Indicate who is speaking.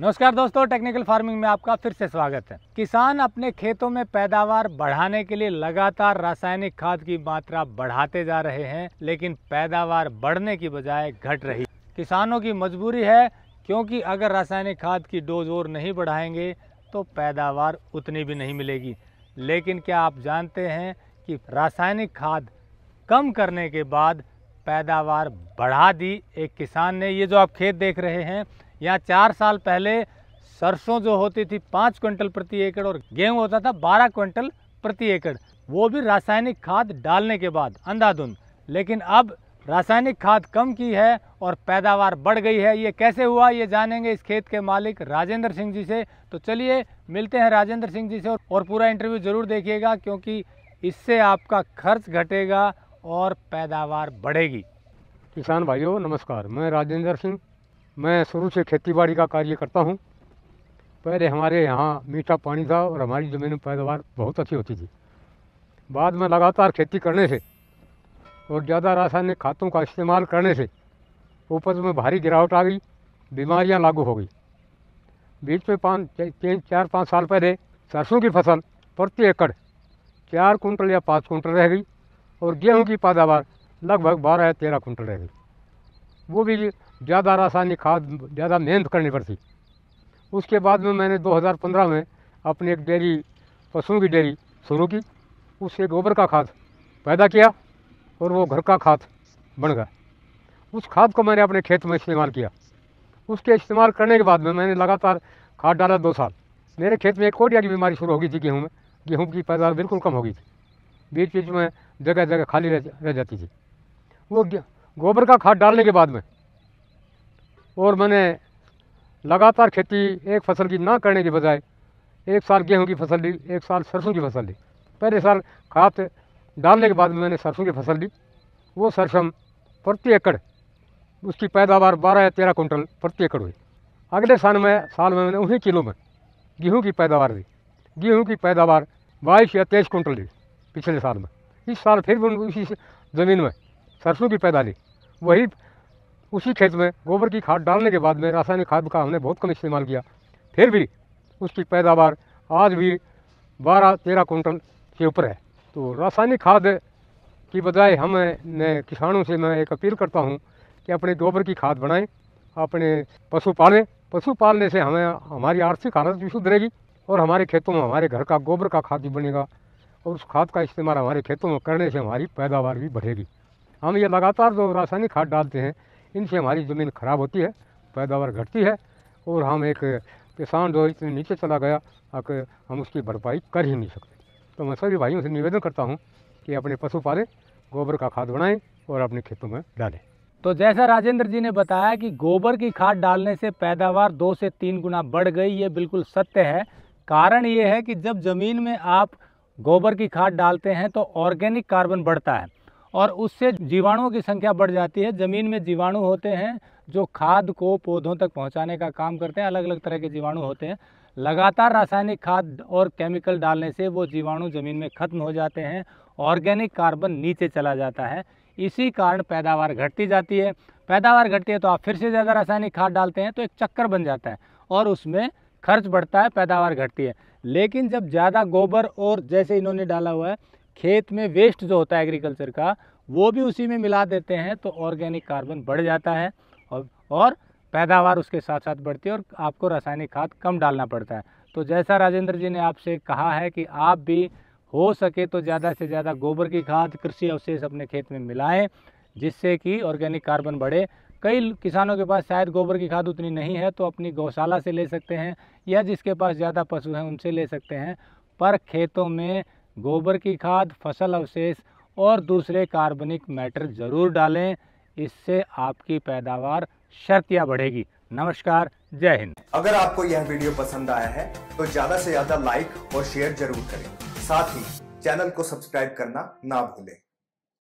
Speaker 1: नमस्कार दोस्तों technical farming में आपका फिर से स्वागत है किसान अपने खेतों में पैदावार बढ़ाने के लिए लगातार रासायनिक खाद की मात्रा बढ़ाते जा रहे हैं लेकिन पैदावार बढ़ने की बजाय घट रही किसानों की मजबूरी है क्योंकि अगर रासायनिक खाद की डोज और नहीं बढ़ाएंगे तो पैदावार उतनी भी नहीं मिलेगी लेकिन क्या आप जानते हैं कि रासायनिक खाद कम करने के बाद पैदावार बढ़ा दी एक किसान ने ये जो आप खेत देख रहे हैं यहाँ चार साल पहले सरसों जो होती थी पाँच क्विंटल प्रति एकड़ और गेहूँ होता था बारह क्विंटल प्रति एकड़ वो भी रासायनिक खाद डालने के बाद अंधाधुंध लेकिन अब रासायनिक खाद कम की है और पैदावार बढ़ गई है ये कैसे हुआ ये जानेंगे इस खेत के मालिक राजेंद्र सिंह जी से तो चलिए मिलते हैं राजेंद्र सिंह जी से और पूरा इंटरव्यू ज़रूर देखिएगा क्योंकि इससे आपका खर्च घटेगा और पैदावार बढ़ेगी
Speaker 2: किसान भाइयों नमस्कार मैं राजेंद्र सिंह मैं शुरू से खेतीबाड़ी का कार्य करता हूँ पहले हमारे यहाँ मीठा पानी था और हमारी ज़मीन में पैदावार बहुत अच्छी होती थी बाद में लगातार खेती करने से और ज़्यादा रासायनिक खातों का इस्तेमाल करने से उपज में भारी गिरावट आ गई बीमारियाँ लागू हो गई बीच में पाँच तीन चार पाँच साल पहले सरसों की फसल प्रति एकड़ चार कुंटल या पाँच कुंटल रह गई और गेहूँ की पैदावार लगभग बारह या तेरह कुंटल रह गई वो भी ज़्यादा रासायनिक खाद ज़्यादा मेहनत करनी पड़ती उसके बाद में मैंने 2015 में अपनी एक डेयरी पशुओं की डेयरी शुरू की उससे गोबर का खाद पैदा किया और वो घर का खाद बन गया उस खाद को मैंने अपने खेत में इस्तेमाल किया उसके इस्तेमाल करने के बाद में मैंने लगातार खाद डाला दो साल मेरे खेत में एक कोटिया की बीमारी शुरू हो गई थी गेहूँ में गेहूँ की पैदावार बिल्कुल कम हो गई थी बीच बीच में जगह जगह खाली रह, रह जाती थी वो गोबर का खाद डालने के बाद में और मैंने लगातार खेती एक फसल की ना करने के बजाय एक साल गेहूं की फसल ली एक साल सरसों की फसल ली पहले साल खाद डालने के बाद मैंने सरसों की फसल ली वो सरसम प्रति एकड़ उसकी पैदावार बारह या तेरह कुंटल प्रति एकड़ हुई अगले साल में साल में मैंने उन्हीं किलो में गेहूँ की पैदावार दी गेहूँ की पैदावार बाईस या तेईस कुंटल दी पिछले साल में इस साल फिर भी उसी ज़मीन में सरसों की पैदा ली वही उसी खेत में गोबर की खाद डालने के बाद में रासायनिक खाद का हमने बहुत कम इस्तेमाल किया फिर भी उसकी पैदावार आज भी बारह तेरह कुंटल के ऊपर है तो रासायनिक खाद की बजाय हम मैं किसानों से मैं एक अपील करता हूँ कि अपने गोबर की खाद बनाएं अपने पशु पालें पशु पालने से हमें हमारी आर्थिक हालत भी सुधरेगी और हमारे खेतों में हमारे घर का गोबर का खाद भी बनेगा और उस खाद का इस्तेमाल हमारे खेतों में करने से हमारी पैदावार भी बढ़ेगी हम ये लगातार जो रासायनिक खाद डालते हैं इनसे हमारी ज़मीन खराब होती है पैदावार घटती है और हम एक किसान जो इतने नीचे चला गया आकर हम उसकी भरपाई कर ही नहीं सकते तो मैं सभी भाइयों से निवेदन करता हूँ कि अपने पशु पालें गोबर का खाद बनाएं और अपने खेतों में डालें तो जैसा राजेंद्र जी ने बताया कि गोबर की खाद डालने से पैदावार दो से तीन
Speaker 1: गुना बढ़ गई ये बिल्कुल सत्य है कारण ये है कि जब ज़मीन में आप गोबर की खाद डालते हैं तो ऑर्गेनिक कार्बन बढ़ता है और उससे जीवाणुओं की संख्या बढ़ जाती है ज़मीन में जीवाणु होते हैं जो खाद को पौधों तक पहुंचाने का काम करते हैं अलग अलग तरह के जीवाणु होते हैं लगातार रासायनिक खाद और केमिकल डालने से वो जीवाणु ज़मीन में ख़त्म हो जाते हैं ऑर्गेनिक कार्बन नीचे चला जाता है इसी कारण पैदावार घटती जाती है पैदावार घटती है तो आप फिर से ज़्यादा रासायनिक खाद डालते हैं तो एक चक्कर बन जाता है और उसमें खर्च बढ़ता है पैदावार घटती है लेकिन जब ज़्यादा गोबर और जैसे इन्होंने डाला हुआ है खेत में वेस्ट जो होता है एग्रीकल्चर का वो भी उसी में मिला देते हैं तो ऑर्गेनिक कार्बन बढ़ जाता है और, और पैदावार उसके साथ साथ बढ़ती है और आपको रासायनिक खाद कम डालना पड़ता है तो जैसा राजेंद्र जी ने आपसे कहा है कि आप भी हो सके तो ज़्यादा से ज़्यादा गोबर की खाद कृषि अवशेष अपने खेत में मिलाएं जिससे कि ऑर्गेनिक कार्बन बढ़े कई किसानों के पास शायद गोबर की खाद उतनी नहीं है तो अपनी गौशाला से ले सकते हैं या जिसके पास ज़्यादा पशु हैं उनसे ले सकते हैं पर खेतों में गोबर की खाद फसल अवशेष और दूसरे कार्बनिक मैटर ज़रूर डालें इससे आपकी पैदावार शर्तिया बढ़ेगी नमस्कार जय हिंद
Speaker 2: अगर आपको यह वीडियो पसंद आया है तो ज़्यादा से ज़्यादा लाइक और शेयर जरूर करें साथ ही चैनल को सब्सक्राइब करना ना भूलें